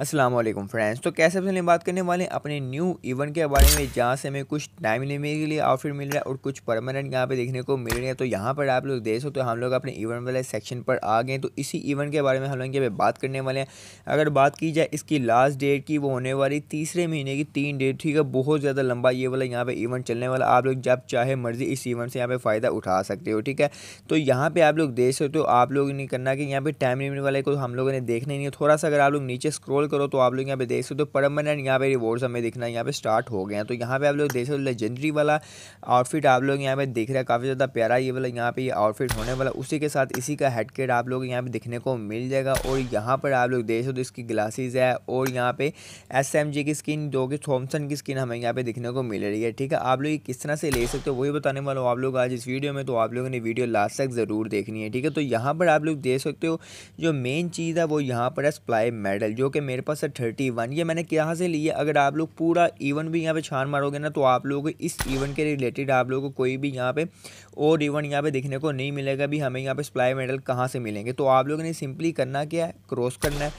Aslam friends तो कैसे सबसे बात करने वाले हैं अपने न्यू इवेंट के बारे में जहाँ से हमें कुछ टाइम लेने के लिए आउटफिट मिल रहा है और कुछ परमानेंट यहाँ पे देखने को मिल रहा है तो यहाँ पर आप लोग देख सकते हो तो हम लोग अपने इवेंट वाले सेक्शन पर आ गए तो इसी इवेंट के बारे में हम लोग यहाँ पे बात करने वाले हैं अगर बात की जाए इसकी लास्ट डेट की वो होने वाली तीसरे महीने की तीन डेट ठीक है बहुत ज़्यादा लंबा ये वाला यहाँ पर इवेंट चलने वाला आप लोग जब चाहे मर्जी इस इवेंट से यहाँ पर फ़ायदा उठा सकते हो ठीक है तो यहाँ पर आप लोग देख सकते हो आप लोग नहीं करना कि यहाँ पर टाइम लिमिट वाले को हम लोगों ने देखने ही है थोड़ा सा अगर आप लोग नीचे स्क्रोल स्क्रॉल करो तो आप लोग यहाँ पे देख सकते हो तो परमानेंट यहाँ पे रिवॉर्ड्स हमें दिखना यहाँ पे स्टार्ट हो गए हैं तो यहाँ पे आप लोग देख सकते हो लेजेंडरी वाला आउटफिट आप लोग यहाँ पे देख रहे हैं काफ़ी ज़्यादा प्यारा ये वाला यहाँ पे ये आउटफिट होने वाला उसी के साथ इसी का हेडकेट आप लोग यहाँ पे देखने को मिल जाएगा और यहाँ पर आप लोग देख सकते हो इसकी ग्लासेज है और यहाँ पे एस की स्किन जो कि थॉमसन की स्किन हमें यहाँ पे देखने को मिल रही है ठीक है आप लोग ये किस तरह से ले सकते हो वही बताने वाला हूँ आप लोग आज इस वीडियो में तो आप लोगों ने वीडियो लास्ट तक ज़रूर देखनी है ठीक है तो यहाँ पर आप लोग देख सकते हो जो मेन चीज़ है वो यहाँ पर है सप्लाई मेडल जो कि मेरे मेरे पास है थर्टी वन ये मैंने कहाँ से लिया अगर आप लोग पूरा इवन भी यहाँ पे छान मारोगे ना तो आप लोगों इस इवन के रिलेटेड आप लोगों को कोई भी यहाँ पे और इवन यहाँ पे देखने को नहीं मिलेगा भी हमें यहाँ पे स्प्लाई मेडल कहाँ से मिलेंगे तो आप लोगों ने सिंपली करना क्या है क्रॉस करना है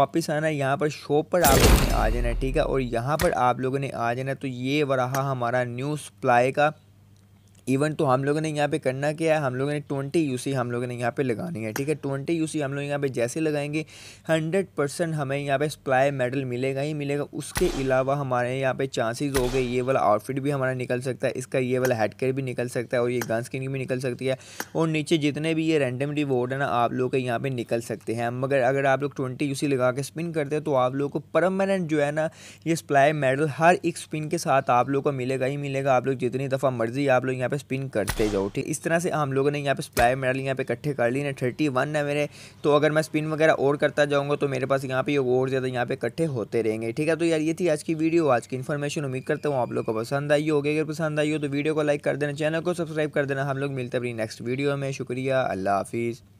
वापस आना है यहाँ पर शॉप पर आप लोगों ने आ जाना है ठीक है और यहाँ पर आप लोगों ने आ जाना है तो ये रहा हमारा न्यू सप्लाई का इवन तो हम लोगों ने यहाँ पे करना क्या है हम लोगों ने ट्वेंटी सी हम लोगों ने यहाँ पे लगानी है ठीक है ट्वेंटी सी हम लोग यहाँ पे जैसे लगाएंगे हंड्रेड परसेंट हमें यहाँ पे स्प्लाई मेडल मिलेगा ही मिलेगा उसके अलावा हमारे यहाँ पे चांसेस हो गए ये वाला आउटफिट भी हमारा निकल सकता है इसका ये वाला हेडकेयर भी निकल सकता है और ये गन स्किन भी निकल सकती है और नीचे जितने भी ये रैंडम रिवॉर्ड है ना आप लोग के यहाँ पर निकल सकते हैं मगर अगर आप लोग ट्वेंटी यू लगा के स्पिन करते हैं तो आप लोग को परमानेंट जो है ना ये स्प्लाई मेडल हर एक स्पिन के साथ आप लोग को मिलेगा ही मिलेगा आप लोग जितनी दफ़ा मर्जी आप लोग यहाँ पर पे स्पिन करते जाओ ठीक इस तरह से हम लोगों ने यहाँ पे स्प्लाई मेडल यहाँ पे इकट्ठे कर लिए थर्टी वन है मेरे तो अगर मैं स्पिन वगैरह और करता जाऊँगा तो मेरे पास यहाँ पे और ज़्यादा यहाँ पे इकट्ठे होते रहेंगे ठीक है तो यार ये थी आज की वीडियो आज की इन्फॉर्मेशन उम्मीद करता हूँ आप लोग को पसंद आई होगी अगर पसंद आई हो तो वीडियो को लाइक कर देना चैनल को सब्सक्राइब कर देना हम लोग मिलते अपनी नेक्स्ट वीडियो में शुक्रिया अल्लाह हाफिज़